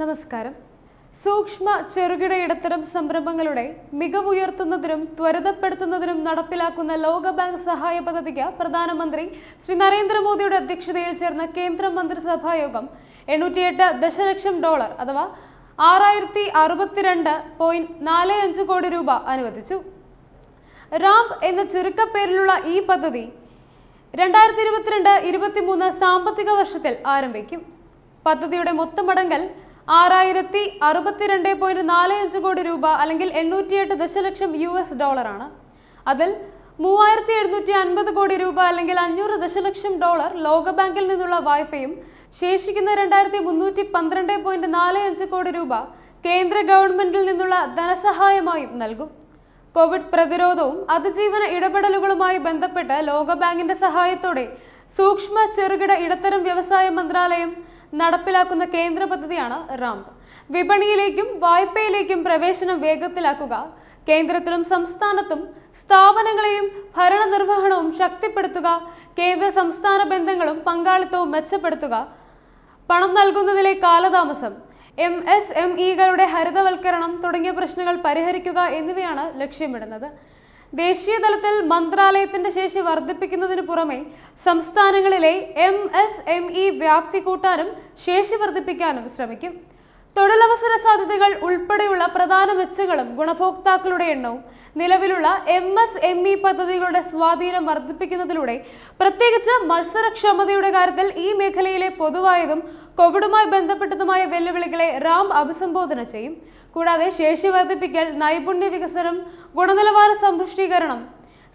നമസ്കാരം സൂക്ഷ്മ ചെറുകിട ഇടത്തരം സംരംഭങ്ങളുടെ മികവുയർത്തുന്നതിനും ത്വരിതപ്പെടുത്തുന്നതിനും നടപ്പിലാക്കുന്ന ലോകബാങ്ക് സഹായ പദ്ധതിക്ക് പ്രധാനമന്ത്രി ശ്രീ നരേന്ദ്രമോദിയുടെ അധ്യക്ഷതയിൽ ചേർന്ന കേന്ദ്ര മന്ത്രിസഭായോഗം എണ്ണൂറ്റിയെട്ട് ദശലക്ഷം ഡോളർ അഥവാ ആറായിരത്തി അറുപത്തിരണ്ട് പോയിന്റ് നാല് അഞ്ച് കോടി രൂപ അനുവദിച്ചു റാംപ് എന്ന ചുരുക്കപ്പേരിലുള്ള ഈ പദ്ധതി രണ്ടായിരത്തി ഇരുപത്തിരണ്ട് ഇരുപത്തിമൂന്ന് സാമ്പത്തിക വർഷത്തിൽ ആരംഭിക്കും പദ്ധതിയുടെ മൊത്തമടങ്കൽ ആറായിരത്തി അറുപത്തിരണ്ട് പോയിന്റ് നാല് അഞ്ച് കോടി രൂപ അല്ലെങ്കിൽ എണ്ണൂറ്റിയെട്ട് ദശലക്ഷം യു എസ് ഡോളറാണ് അതിൽ മൂവായിരത്തി എഴുന്നൂറ്റി അൻപത് കോടി രൂപ അല്ലെങ്കിൽ അഞ്ഞൂറ് ദശലക്ഷം ഡോളർ ലോകബാങ്കിൽ നിന്നുള്ള വായ്പയും ശേഷിക്കുന്ന രണ്ടായിരത്തി മുന്നൂറ്റി പന്ത്രണ്ട് പോയിന്റ് നാല് അഞ്ച് കോടി രൂപ കേന്ദ്ര ഗവൺമെന്റിൽ നിന്നുള്ള ധനസഹായമായും നൽകും കോവിഡ് പ്രതിരോധവും അതിജീവന ഇടപെടലുകളുമായി ബന്ധപ്പെട്ട് ലോകബാങ്കിന്റെ സഹായത്തോടെ സൂക്ഷ്മ ചെറുകിട ഇടത്തരം വ്യവസായ മന്ത്രാലയം നടപ്പിലാക്കുന്ന കേന്ദ്ര പദ്ധതിയാണ് റാംപ് വിപണിയിലേക്കും വായ്പയിലേക്കും പ്രവേശനം വേഗത്തിലാക്കുക കേന്ദ്രത്തിലും സംസ്ഥാനത്തും സ്ഥാപനങ്ങളെയും ഭരണനിർവഹണവും ശക്തിപ്പെടുത്തുക കേന്ദ്ര സംസ്ഥാന ബന്ധങ്ങളും പങ്കാളിത്തവും മെച്ചപ്പെടുത്തുക പണം നൽകുന്നതിലെ കാലതാമസം എം എസ് എം ഇകളുടെ ഹരിതവൽക്കരണം തുടങ്ങിയ പ്രശ്നങ്ങൾ പരിഹരിക്കുക എന്നിവയാണ് ലക്ഷ്യമിടുന്നത് ദേശീയതലത്തിൽ മന്ത്രാലയത്തിന്റെ ശേഷി വർദ്ധിപ്പിക്കുന്നതിന് പുറമെ സംസ്ഥാനങ്ങളിലെ എം എസ് എം ഇ വ്യാപ്തി കൂട്ടാനും ശേഷി വർദ്ധിപ്പിക്കാനും ശ്രമിക്കും തൊഴിലവസര സാധ്യതകൾ ഉൾപ്പെടെയുള്ള പ്രധാന മെച്ചങ്ങളും ഗുണഭോക്താക്കളുടെ എണ്ണവും നിലവിലുള്ള എം എസ് എം ഇ പദ്ധതികളുടെ സ്വാധീനം വർദ്ധിപ്പിക്കുന്നതിലൂടെ പ്രത്യേകിച്ച് മത്സരക്ഷമതയുടെ കാര്യത്തിൽ ഈ മേഖലയിലെ പൊതുവായതും കോവിഡുമായി ബന്ധപ്പെട്ടതുമായ വെല്ലുവിളികളെ റാം അഭിസംബോധന ചെയ്യും കൂടാതെ ശേഷി വർദ്ധിപ്പിക്കൽ നൈപുണ്യ വികസനം ഗുണനിലവാര സമ്പുഷ്ടീകരണം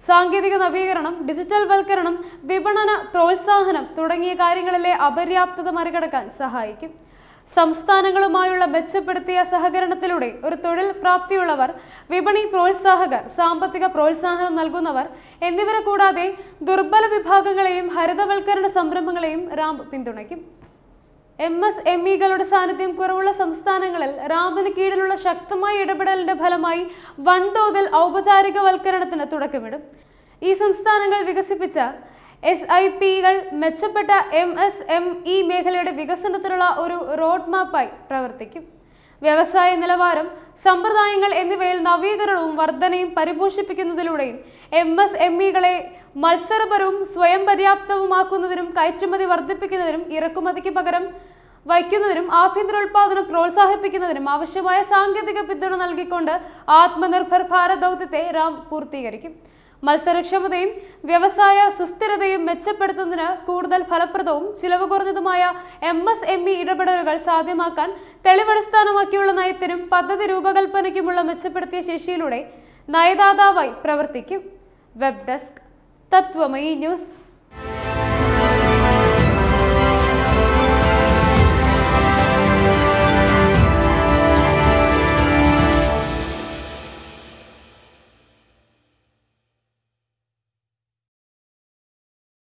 സാങ്കേതിക നവീകരണം ഡിജിറ്റൽ വൽക്കരണം വിപണന പ്രോത്സാഹനം തുടങ്ങിയ കാര്യങ്ങളിലെ അപര്യാപ്തത മറികടക്കാൻ സഹായിക്കും സംസ്ഥാനങ്ങളുമായുള്ള മെച്ചപ്പെടുത്തിയ സഹകരണത്തിലൂടെ ഒരു തൊഴിൽ പ്രാപ്തിയുള്ളവർ വിപണി പ്രോത്സാഹകർ സാമ്പത്തിക പ്രോത്സാഹനം നൽകുന്നവർ എന്നിവരെ കൂടാതെ ദുർബല വിഭാഗങ്ങളെയും ഹരിതവൽക്കരണ സംരംഭങ്ങളെയും റാം പിന്തുണയ്ക്കും എം എസ് എം ഇകളുടെ സാന്നിധ്യം കുറവുള്ള സംസ്ഥാനങ്ങളിൽ റാമിന് കീഴിലുള്ള ശക്തമായ ഇടപെടലിന്റെ ഫലമായി വൻതോതിൽ ഔപചാരികവൽക്കരണത്തിന് തുടക്കമിടും ഈ സംസ്ഥാനങ്ങൾ വികസിപ്പിച്ച എസ് ഐ പികൾ മെച്ചപ്പെട്ട എം എസ് എം ഇ മേഖലയുടെ വികസനത്തിനുള്ള ഒരു റോഡ് മാപ്പായി പ്രവർത്തിക്കും വ്യവസായ നിലവാരം സമ്പ്രദായങ്ങൾ എന്നിവയിൽ നവീകരണവും വർധനയും പരിപോഷിപ്പിക്കുന്നതിലൂടെയും എം എസ് എം ഇകളെ e മത്സരപരവും സ്വയം പര്യാപ്തവുമാക്കുന്നതിനും കയറ്റുമതി വർദ്ധിപ്പിക്കുന്നതിനും ഇറക്കുമതിക്ക് പകരം വയ്ക്കുന്നതിനും ആഭ്യന്തര ഉൽപാദനം പ്രോത്സാഹിപ്പിക്കുന്നതിനും ആവശ്യമായ സാങ്കേതിക പിന്തുണ നൽകിക്കൊണ്ട് ആത്മനിർഭർ ഭാരത് ദൗത്യത്തെ റാം പൂർത്തീകരിക്കും മത്സരക്ഷമതയും വ്യവസായ സുസ്ഥിരതയും മെച്ചപ്പെടുത്തുന്നതിന് കൂടുതൽ ഫലപ്രദവും ചിലവ് കുറഞ്ഞതുമായ എം എസ് എം ഇ ഇടപെടലുകൾ സാധ്യമാക്കാൻ തെളിവടിസ്ഥാനമാക്കിയുള്ള നയത്തിനും പദ്ധതി രൂപകൽപ്പനയ്ക്കുമുള്ള മെച്ചപ്പെടുത്തിയ ശേഷിയിലൂടെ നയദാതാവായി പ്രവർത്തിക്കും വെബ് ഡെസ്ക് തത്വമയി ന്യൂസ്